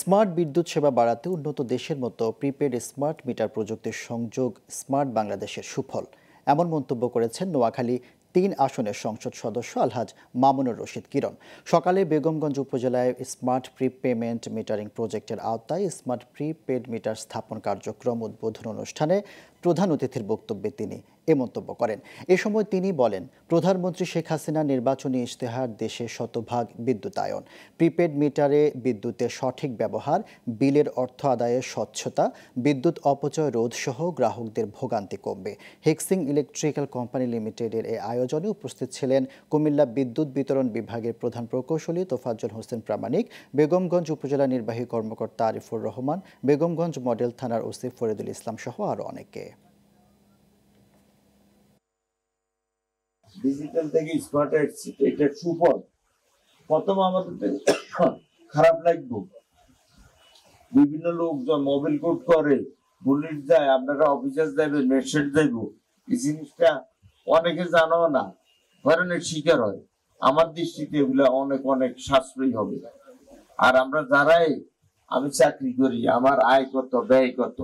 smart বিদ্যুৎ সেবা বাড়াতে উন্নত দেশের মতো প্রিপেড স্মার্ট মিটার প্রযুক্তির সংযোগ স্মার্ট বাংলাদেশের সুফল এমন মন্তব্য করেছেন নোয়াখালী তিন আসনের সংসদ সদস্য আলহাজ মামুনুর রশিদ কিরণ সকালে বেগমগঞ্জ উপজেলায় স্মার্ট প্রি পেমেন্ট মিটারিং প্রজেক্টের আওতায় স্মার্ট পেড মিটার স্থাপন কার্যক্রম উদ্বোধন অনুষ্ঠানে প্রধান অতিথির বক্তব্যে তিনি এ মন্তব্য করেন এ সময় তিনি বলেন প্রধানমন্ত্রী শেখ হাসিনার নির্বাচনী ইশতেহার দেশে শতভাগ বিদ্যুতায়ন প্রিপেড মিটারে বিদ্যুতের সঠিক ব্যবহার বিলের অর্থ আদায়ের স্বচ্ছতা বিদ্যুৎ অপচয় রোধ সহ গ্রাহকদের ভোগান্তি কমবে হেক্সিং ইলেকট্রিক্যাল কোম্পানি লিমিটেডের এই আয়োজনে উপস্থিত ছিলেন কুমিল্লা বিদ্যুৎ বিতরণ বিভাগের প্রধান প্রকৌশলী তোফাজ্জল হোসেন প্রামাণিক বেগমগঞ্জ উপজেলা নির্বাহী কর্মকর্তা আরিফুর রহমান বেগমগঞ্জ মডেল থানার ওসিফ ফরিদুল ইসলাম সহ আরও অনেকে ডিজিটাল থেকে স্মার্ট আসছি এটা সুফল প্রথম আমাদের খারাপ লাগবো বিভিন্ন লোকজন মোবাইল কোড করে বুলেট যায় আপনারা অফিসার দেবে মেডসেট দেব এই জিনিসটা অনেকে জানো না হয়রানের শিকার হয় আমার দৃষ্টিতে এগুলো অনেক অনেক সাশ্রয়ী হবে আর আমরা যারাই আমি চাকরি করি আমার আয় কত ব্যয় কত